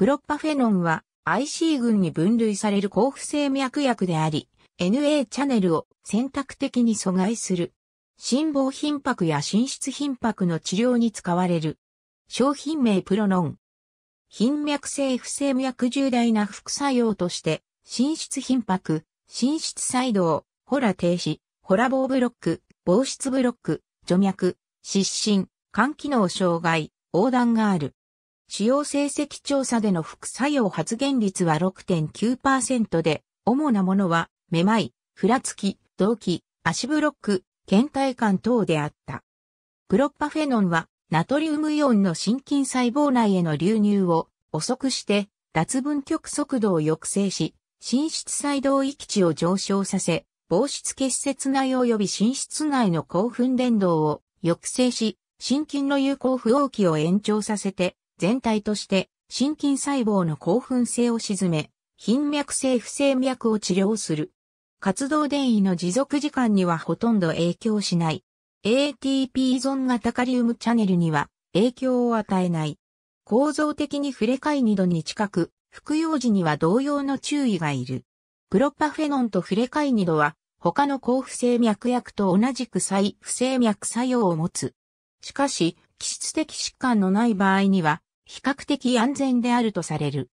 プロッパフェノンは IC 群に分類される交付性脈薬であり、NA チャネルを選択的に阻害する。心房頻拍や心室頻拍の治療に使われる。商品名プロノン。頻脈性不整脈重大な副作用として、心室頻拍、心室細動、ホラ停止、ホラ棒ブロック、防湿ブロック、除脈、失神、肝機能障害、横断がある。使用成績調査での副作用発現率は6.9%で、主なものは、めまい、ふらつき、動悸、足ブロック、倦怠感等であった。プロッパフェノンは、ナトリウムイオンの心筋細胞内への流入を遅くして、脱分極速度を抑制し、心室細動域値を上昇させ、防湿結節内及び心室内の興奮伝導を抑制し、心筋の有効不応期を延長させて、全体として心筋細胞の興奮性を沈め、頻脈性不整脈を治療する。活動電位の持続時間にはほとんど影響しない。ATP 依存型カリウムチャネルには影響を与えない。構造的に触れ解2度に近く、服用時には同様の注意がいる。プロパフェノンと触れ解2度は、他の抗不整脈薬と同じく再不整脈作用を持つ。しかし、気質的疾患のない場合には、比較的安全であるとされる。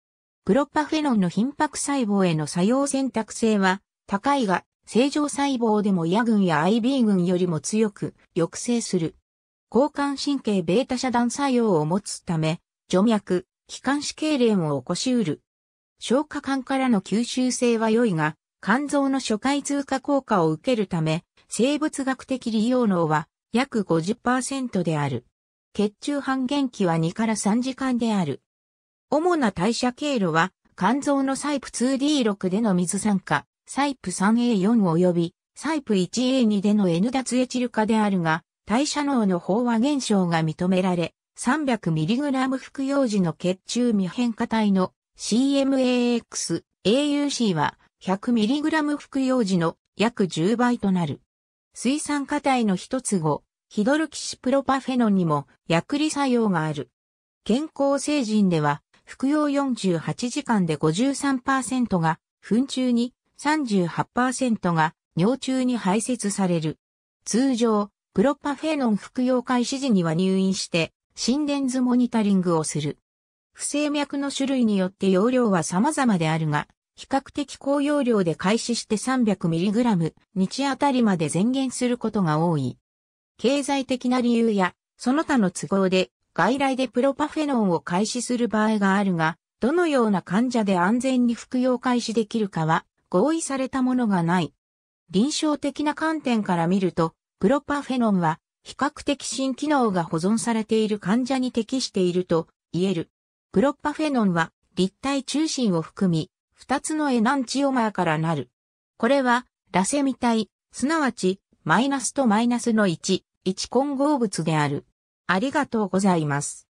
プロパフェノンの頻迫細胞への作用選択性は高いが、正常細胞でも野群や IB 群よりも強く抑制する。交換神経 β 遮断作用を持つため、除脈、気管支痙攣を起こし得る。消化管からの吸収性は良いが、肝臓の初回通過効果を受けるため、生物学的利用能は約50%である。血中半減期は2から3時間である。主な代謝経路は、肝臓のサイプ 2D6 での水酸化、サイプ 3A4 及び、サイプ 1A2 での N 脱エチル化であるが、代謝脳の飽和現象が認められ、300mg 服用時の血中未変化体の CMAX、AUC は 100mg 服用時の約10倍となる。水酸化体の一つ後、ヒドルキシプロパフェノンにも薬理作用がある。健康成人では、服用48時間で53%が、糞中に、38%が、尿中に排泄される。通常、プロパフェノン服用開始時には入院して、心電図モニタリングをする。不整脈の種類によって容量は様々であるが、比較的高容量で開始して 300mg 日あたりまで前減することが多い。経済的な理由や、その他の都合で、外来でプロパフェノンを開始する場合があるが、どのような患者で安全に服用開始できるかは、合意されたものがない。臨床的な観点から見ると、プロパフェノンは、比較的新機能が保存されている患者に適していると言える。プロパフェノンは、立体中心を含み、二つのエナンチオマーからなる。これは、ラセミ体、すなわち、マイナスとマイナスの1、1混合物である。ありがとうございます。